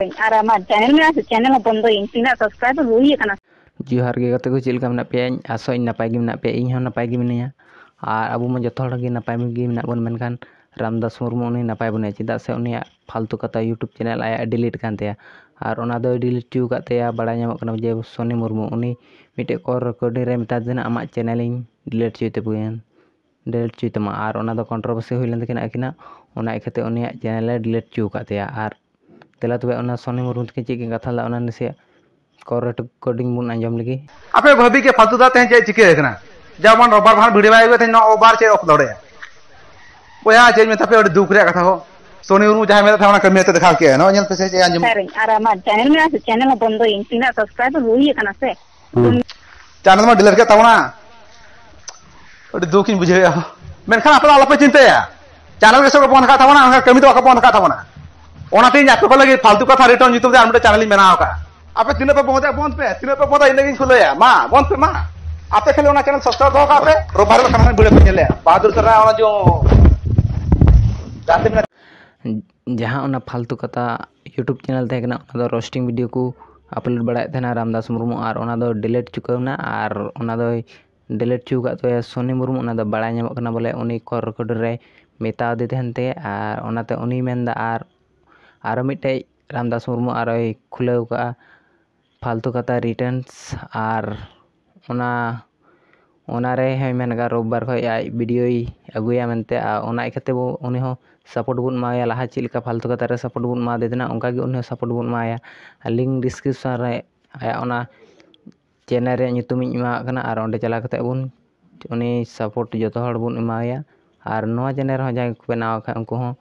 Ramdas Murmu ini napai bunyi cinta seunia faltu kata YouTube channel ayah delete kan teh, ya. ar onado delete juga teh, ya, balanya mau kenapa jadi Sony Murmu ini, mite kor recording rem tadzina amat channeling delete cuy tepu yang, delete cuy tema, ar onado kontroversi hilang teh akina, ona ikhte ya, channelnya delete juga teh, ar तेला तब सनी मुर्मू तक check गाथा लगा recording बन आज लगे आप भाभी के फालतू दा चे चिका जब बन रबार भाग भिड़े बार चे दौड़े बया चेपे दुख रहा कथा सनी मुर्मू जहां मेरा था कमी देखा किए नो चे आज चैनल बंद चैनल में डिलर दुख बुझे मेखान आप चिंता चैनल के सब बंद कमी तो बंद कामना ओनाते आपको लगे फालतू कथा रिटर्न जितने और आमटा चैनल बनाव का आपे तीनों पे पहुंचा बंद पे तीनों पे पहुंचा इनके खुले माँ बंद पे माँ आपे खेले ओना चैनल सब्सक्राइब हो पे रोबार का खाना बुढ़े पे चले बहादुर सर ओना जो जाते में जहां ओना फालतू कथा यूट्यूब चैनल देखना ओना रोस्टिंग वीडियो को अपलोड बड़ा तहना रामदास मुर्मू और ओना दो डिलीट चुकावना और ओना दो डिलीट चुका तो या सोनी मुर्मू ओना दो बड़ा ᱧᱟᱢᱚᱜ ᱠᱟᱱᱟ ᱵᱚᱞᱮ ᱩᱱᱤ ᱠᱚ ᱨᱮᱠᱚᱨᱰ ᱨᱮ ᱢᱮᱛᱟᱣ ᱫᱮ ᱛᱟᱦᱮᱱ ᱛᱮ ᱟᱨ ᱚᱱᱟᱛᱮ ᱩᱱᱤ ᱢᱮᱱᱫᱟ ᱟᱨ और मिटाई रामदास मुर्मू और खुले का फालतू खाता रिटर्न आर उना उना रे है मैंने कहा रोबर को या वीडियो सपोर्ट बुन माया लाह चिल का फालतू खाता सपोर्ट बुन माया उनका की उन्हें सपोर्ट बुन माया लिंक डिस्क्रिप्शन आया या चैनल रे नितुम इमा चला करते उन उन्हें सपोर्ट जो तो बुन इमाया आर चैनल हो जाए खा उनको हो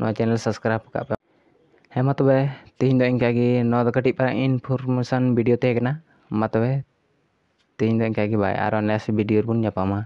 नवा चैनल सब्सक्राइब कर ᱦᱮᱸ ᱢᱟ ᱛᱚᱵᱮ ᱛᱮᱦᱮᱧ ᱫᱚ ᱤᱱᱠᱟᱹᱜᱮ ᱱᱚᱣᱟ ᱫᱚ ᱠᱟᱹᱴᱤᱡ ᱯᱟᱨᱟ ᱤᱱᱯᱷᱚᱨᱢᱮᱥᱚᱱ ᱵᱷᱤᱰᱤᱭᱳ ᱛᱟᱦᱮᱸ ᱠᱟᱱᱟ ᱢᱟ ᱛᱚᱵᱮ ᱛᱮᱦᱮᱧ ᱫᱚ ᱤᱱᱠᱟᱹᱜᱮ ᱵᱟᱭ ᱟᱨᱚ ᱱᱮᱥ ᱵᱷᱤᱰᱤᱭᱳ ᱨᱮᱵᱚᱱ ᱧᱟᱯᱟᱢᱟ